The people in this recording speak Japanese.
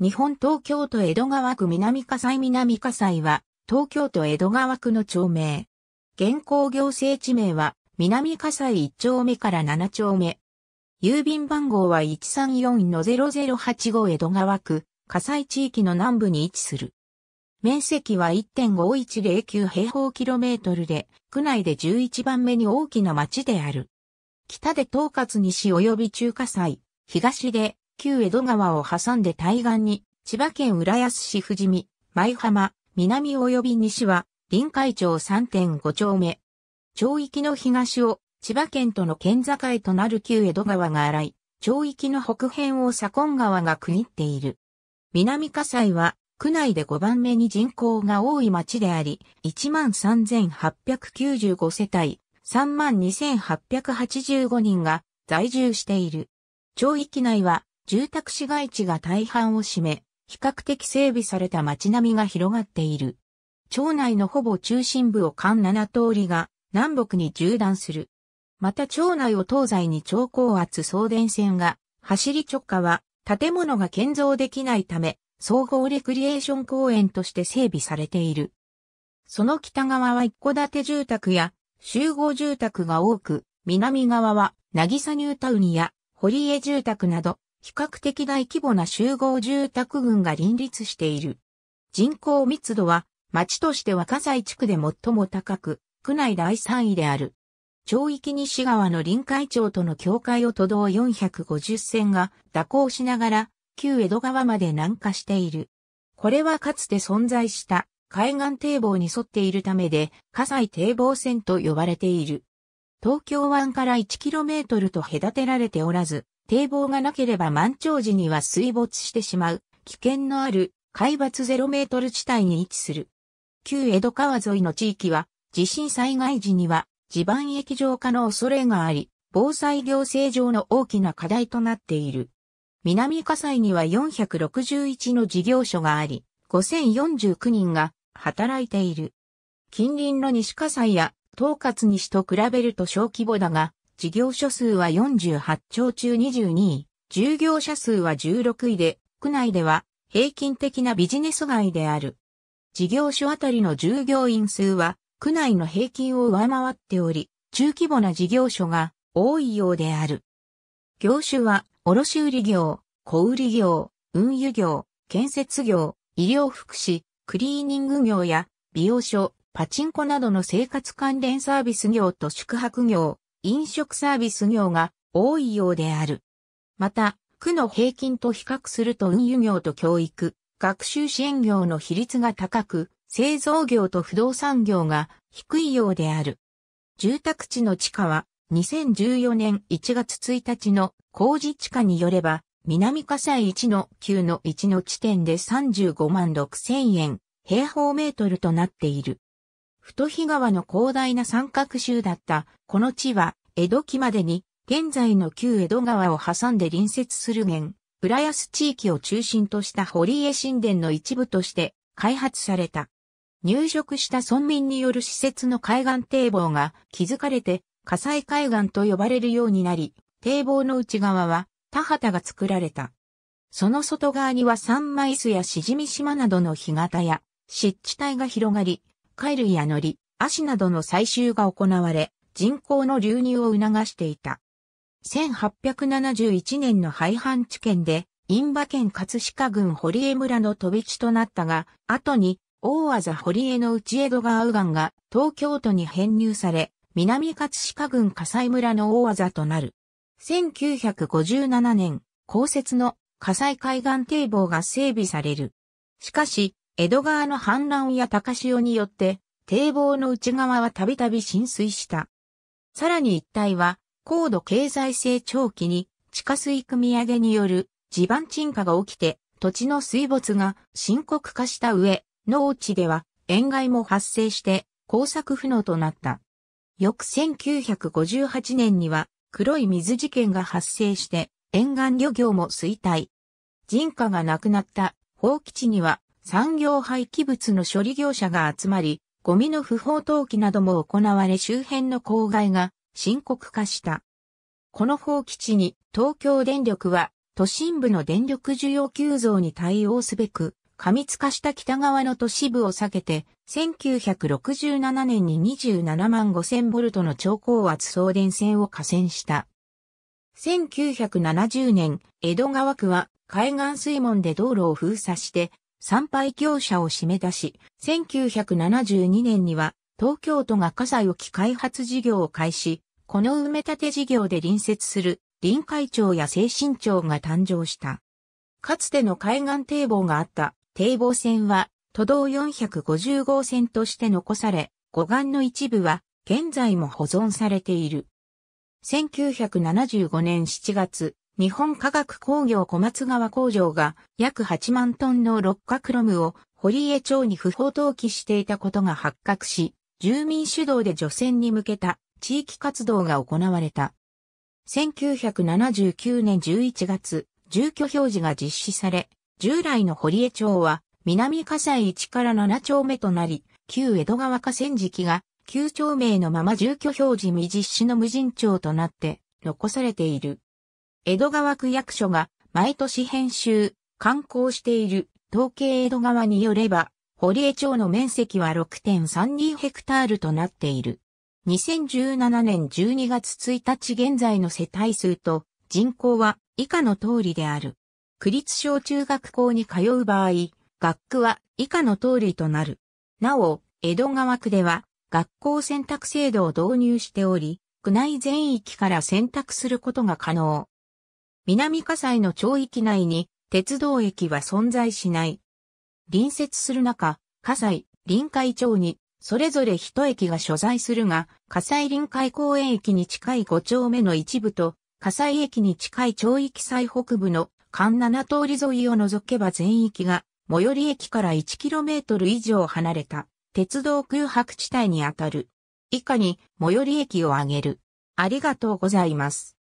日本東京都江戸川区南火災南火災は、東京都江戸川区の町名。現行行政地名は、南火災1丁目から7丁目。郵便番号は134-0085江戸川区、火災地域の南部に位置する。面積は1.5109平方キロメートルで、区内で11番目に大きな町である。北で東葛西及び中火災、東で旧江戸川を挟んで対岸に、千葉県浦安市富士見、舞浜、南及び西は、臨海町3.5丁目。町域の東を、千葉県との県境となる旧江戸川が荒い、町域の北辺を左近川が区切っている。南火災は、区内で5番目に人口が多い町であり、13,895世帯、32,885人が在住している。町域内は住宅市街地が大半を占め、比較的整備された街並みが広がっている。町内のほぼ中心部を間7通りが南北に縦断する。また町内を東西に超高圧送電線が走り直下は建物が建造できないため総合レクリエーション公園として整備されている。その北側は一戸建て住宅や集合住宅が多く、南側は渚ニュータウンや堀江住宅など比較的大規模な集合住宅群が林立している。人口密度は町としては火西地区で最も高く、区内第3位である。町域西側の臨海町との境界を都道450線が蛇行しながら旧江戸川まで南下している。これはかつて存在した海岸堤防に沿っているためで、火西堤防線と呼ばれている。東京湾から 1km と隔てられておらず、堤防がなければ満潮時には水没してしまう、危険のある海抜ゼロメートル地帯に位置する。旧江戸川沿いの地域は、地震災害時には地盤液状化の恐れがあり、防災行政上の大きな課題となっている。南葛西には461の事業所があり、5049人が働いている。近隣の西葛西や東葛西と比べると小規模だが、事業所数は48兆中22位、従業者数は16位で、区内では平均的なビジネス街である。事業所あたりの従業員数は、区内の平均を上回っており、中規模な事業所が多いようである。業種は、卸売業、小売業、運輸業、建設業、医療福祉、クリーニング業や、美容所、パチンコなどの生活関連サービス業と宿泊業、飲食サービス業が多いようである。また、区の平均と比較すると運輸業と教育、学習支援業の比率が高く、製造業と不動産業が低いようである。住宅地の地価は2014年1月1日の工事地価によれば、南火西1の9の1の地点で35万6千円平方メートルとなっている。太日川の広大な三角州だった、この地は、江戸期までに、現在の旧江戸川を挟んで隣接する面浦安地域を中心とした堀江神殿の一部として開発された。入植した村民による施設の海岸堤防が築かれて、火災海岸と呼ばれるようになり、堤防の内側は田畑が作られた。その外側には三枚巣やしじみ島などの干潟や湿地帯が広がり、貝類や海苔、足などの採集が行われ、人口の流入を促していた。1871年の廃藩置県で、印馬県葛飾郡堀江村の飛び地となったが、後に、大技堀江の内江戸川右岸が東京都に編入され、南葛飾郡葛西村の大技となる。1957年、公設の葛西海岸堤防が整備される。しかし、江戸川の氾濫や高潮によって、堤防の内側はたびたび浸水した。さらに一帯は、高度経済成長期に地下水組み上げによる地盤沈下が起きて、土地の水没が深刻化した上、農地では塩害も発生して工作不能となった。翌1958年には黒い水事件が発生して沿岸漁業も衰退。人家がなくなった放棄地には産業廃棄物の処理業者が集まり、ゴミの不法投棄なども行われ周辺の公害が深刻化した。この放棄地に東京電力は都心部の電力需要急増に対応すべく、過密化した北側の都市部を避けて、1967年に27万5000ボルトの超高圧送電線を架線した。1970年、江戸川区は海岸水門で道路を封鎖して、参拝業者を締め出し、1972年には東京都が傘西沖開発事業を開始、この埋め立て事業で隣接する臨海町や精神町が誕生した。かつての海岸堤防があった堤防線は都道450号線として残され、護岸の一部は現在も保存されている。1975年7月、日本科学工業小松川工場が約8万トンの六角ロムを堀江町に不法投棄していたことが発覚し、住民主導で除染に向けた地域活動が行われた。1979年11月、住居表示が実施され、従来の堀江町は南葛西1から7丁目となり、旧江戸川河川敷が旧町名のまま住居表示未実施の無人町となって残されている。江戸川区役所が毎年編集、刊行している統計江戸川によれば、堀江町の面積は6.32ヘクタールとなっている。2017年12月1日現在の世帯数と人口は以下の通りである。区立小中学校に通う場合、学区は以下の通りとなる。なお、江戸川区では学校選択制度を導入しており、区内全域から選択することが可能。南葛西の町域内に鉄道駅は存在しない。隣接する中、葛西、臨海町にそれぞれ一駅が所在するが、火災臨海公園駅に近い5丁目の一部と、火災駅に近い町域最北部の関7通り沿いを除けば全域が、最寄り駅から 1km 以上離れた、鉄道空白地帯にあたる。以下に、最寄り駅を挙げる。ありがとうございます。